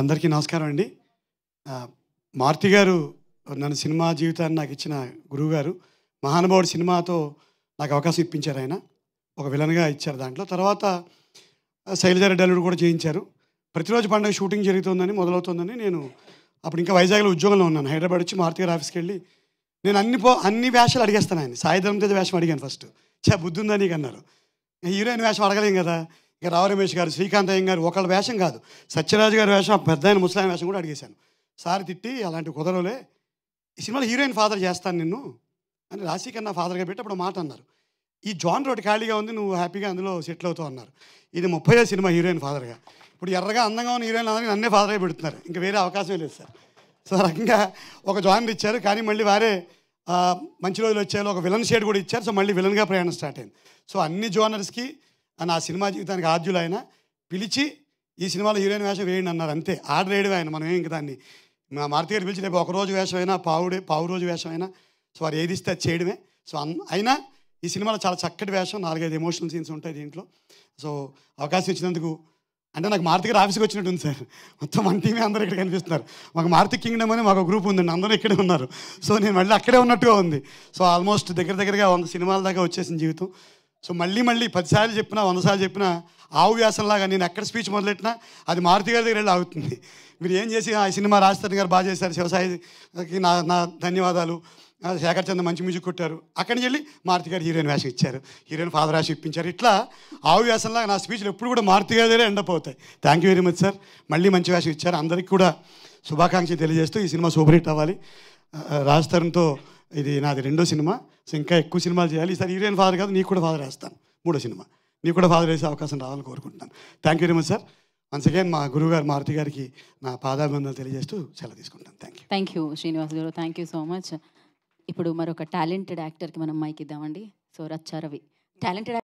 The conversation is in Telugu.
అందరికీ నమస్కారం అండి మారుతి గారు నన్ను సినిమా జీవితాన్ని నాకు ఇచ్చిన గురువు గారు మహానుభావుడు సినిమాతో నాకు అవకాశం ఇప్పించారు ఆయన ఒక విలన్గా ఇచ్చారు దాంట్లో తర్వాత శైలజారెడ్డి అల్లుడు కూడా చేయించారు ప్రతిరోజు పండుగ షూటింగ్ జరుగుతుందని మొదలవుతుందని నేను అప్పుడు ఇంకా వైజాగ్లో ఉద్యోగంలో ఉన్నాను హైదరాబాద్ వచ్చి మారుతి గారి ఆఫీస్కి వెళ్ళి నేను అన్ని పో అన్ని వేషాలు అడిగేస్తాను ఆయన సాయంత్రం తేదీ వేషం అడిగాను ఫస్ట్ చా బుద్ధి ఉందని నీకు అన్నారు హీరోయిన్ వేషం అడగలేం కదా ఇక రావు రమేష్ గారు శ్రీకాంతయ్య గారు ఒకళ్ళ వేషం కాదు సత్యరాజు గారి వేషం పెద్ద ఆయన వేషం కూడా అడిగేశాను సార్ తిట్టి అలాంటి కుదరలే ఈ సినిమాలో హీరోయిన్ ఫాదర్ చేస్తాను నిన్ను అని రాశీకన్నా ఫాదర్గా పెట్టి అప్పుడు మాట అన్నారు ఈ జాన్ రోడ్ ఖాళీగా ఉంది నువ్వు హ్యాపీగా అందులో సెటిల్ అవుతావు అన్నారు ఇది ముప్పై సినిమా హీరోయిన్ ఫాదర్గా ఇప్పుడు ఎర్రగా అందంగా ఉన్న హీరోయిన్ అందరికీ నన్నే ఫాదర్గా పెడుతున్నారు ఇంకా వేరే అవకాశం లేదు సార్ సో రకంగా ఒక జాయిన్ ఇచ్చారు కానీ మళ్ళీ వారే మంచి రోజులు వచ్చారు ఒక విలన్ షేడ్ కూడా ఇచ్చారు సో మళ్ళీ విలన్గా ప్రయాణం స్టార్ట్ అయింది సో అన్ని జోనర్స్కి అని ఆ సినిమా జీవితానికి ఆద్యులు ఆయన పిలిచి ఈ సినిమాలో హీరోయిన్ వేషం వేయండి అన్నారు అంతే ఆర్డర్ వేయడం ఆయన మనం ఏం దాన్ని మా మారుతి గారు పిలిచి రేపు ఒకరోజు వేషం అయినా పావుడే పావు రోజు వేషం అయినా సో వారు ఏది ఇస్తే అది చేయడమే సో అయినా ఈ సినిమాలో చాలా చక్కటి వేషం నాలుగైదు ఎమోషనల్ సీన్స్ ఉంటాయి దీంట్లో సో అవకాశం ఇచ్చినందుకు అంటే నాకు మారుతి గారు ఆఫీస్కి వచ్చినట్టు ఉంది సార్ మొత్తం మన టీమే అందరూ ఇక్కడ కనిపిస్తున్నారు మాకు మారుతి కింగ్డమ్ అని మాకు గ్రూప్ ఉందండి అందరూ ఇక్కడే ఉన్నారు సో నేను మళ్ళీ అక్కడే ఉన్నట్టుగా ఉంది సో ఆల్మోస్ట్ దగ్గర దగ్గరగా వంద సినిమాల దాకా వచ్చేసిన జీవితం సో మళ్ళీ మళ్ళీ పదిసార్లు చెప్పినా వందసార్లు చెప్పినా ఆవు వ్యాసంలాగా నేను ఎక్కడ స్పీచ్ మొదలెట్టినా అది మారుతి గారి దగ్గర వెళ్ళి ఆగుతుంది మీరు ఏం చేసి ఆ సినిమా రాజస్థాన్ గారు బాగా చేశారు శివసాయికి నా నా ధన్యవాదాలు శేఖర్ చంద్ర మంచి మ్యూజిక్ కొట్టారు అక్కడి నుంచి వెళ్ళి మారుతి గారు హీరోయిన్ వేషం ఇచ్చారు హీరోయిన్ ఫాదర్ వేషం ఇప్పించారు ఇట్లా ఆవు వ్యాసంలాగా నా స్పీచ్లు ఎప్పుడు కూడా మారుతి గారి దగ్గరే ఎండప్ అవుతాయి thank you very much sir మళ్ళీ మంచి వేషం ఇచ్చారు అందరికీ కూడా శుభాకాంక్షలు తెలియజేస్తూ ఈ సినిమా సూపర్ హిట్ అవ్వాలి రాజ్ తరుణ్తో ఇది నాది రెండో సినిమా ఇంకా ఎక్కువ సినిమాలు చేయాలి ఈసారి హీరోయిన్ ఫాదర్ కాదు నీకు కూడా ఫాదర్ వేస్తాను మూడో సినిమా నీకు కూడా ఫాదర్ వేసే అవకాశం రావాలని కోరుకుంటున్నాను thank you very much sir once again మా గురువుగారు మారుతి గారికి నా పాదాభివందనలు తెలియజేస్తూ సెలవు తీసుకుంటాను thank you thank you Srinivas గారు థ్యాంక్ యూ సో మచ్ ఇప్పుడు మరొక టాలెంటెడ్ యాక్టర్కి మనం మైక్ ఇద్దామండి సో రచ్చారవి టాలెంటెడ్